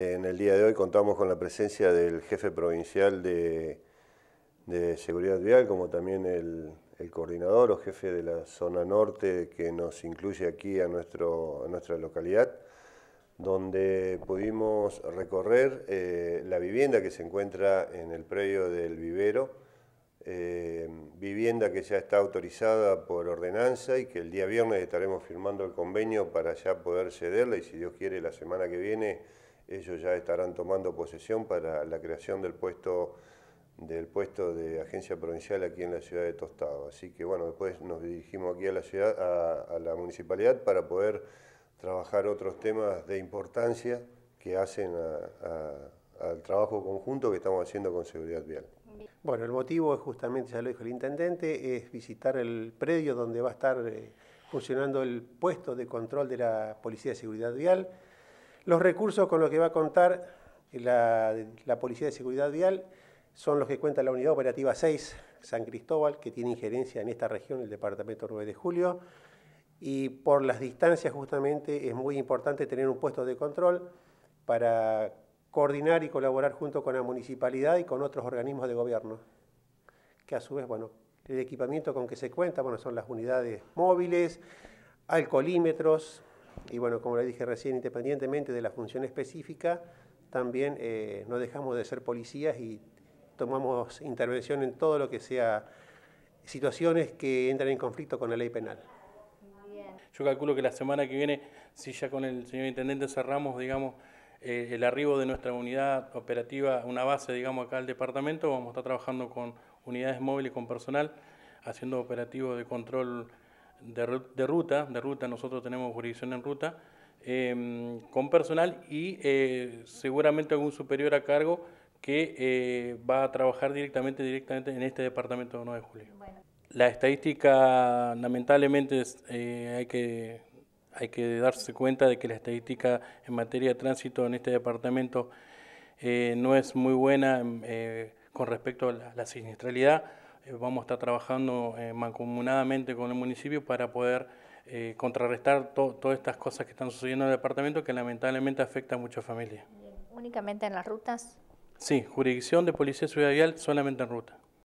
En el día de hoy contamos con la presencia del jefe provincial de, Seguridad Vial, como también el, coordinador o jefe de la zona norte que nos incluye aquí a, nuestra localidad, donde pudimos recorrer eh, la vivienda que se encuentra en el predio del vivero, eh, vivienda que ya está autorizada por ordenanza y que el día viernes estaremos firmando el convenio para ya poder cederla y si Dios quiere la semana que viene ellos ya estarán tomando posesión para la creación del puesto del puesto de agencia provincial aquí en la ciudad de Tostado. Así que bueno, después nos dirigimos aquí a la ciudad, a, la municipalidad para poder trabajar otros temas de importancia que hacen al trabajo conjunto que estamos haciendo con seguridad vial. Bueno, el motivo es justamente, ya lo dijo el intendente, es visitar el predio donde va a estar eh, funcionando el puesto de control de la Policía de Seguridad Vial. Los recursos con los que va a contar la, Policía de Seguridad Vial son los que cuenta la Unidad Operativa 6 San Cristóbal, que tiene injerencia en esta región, el Departamento 9 de Julio, y por las distancias justamente es muy importante tener un puesto de control para coordinar y colaborar junto con la municipalidad y con otros organismos de gobierno, que a su vez, bueno, el equipamiento con que se cuenta, bueno, son las unidades móviles, alcoholímetros, y bueno, como le dije recién, independientemente de la función específica, también eh, no dejamos de ser policías y tomamos intervención en todo lo que sea situaciones que entran en conflicto con la ley penal. Yo calculo que la semana que viene, si ya con el señor intendente cerramos, digamos, eh, el arribo de nuestra unidad operativa, una base, digamos, acá al departamento, vamos a estar trabajando con unidades móviles, con personal, haciendo operativos de control de, ruta, de ruta, nosotros tenemos jurisdicción en ruta, em, con personal y eh, seguramente algún superior a cargo que eh, va a trabajar directamente, directamente en este departamento de 9 de julio. La estadística, lamentablemente, eh, hay, que, hay que darse cuenta de que la estadística en materia de tránsito en este departamento no es muy buena em, con respecto a la, siniestralidad, eh, vamos a estar trabajando eh, mancomunadamente con el municipio para poder eh, contrarrestar todas estas cosas que están sucediendo en el departamento que lamentablemente afecta a muchas familias. ¿Únicamente en las rutas? Sí, jurisdicción de policía ciudad vial solamente en ruta.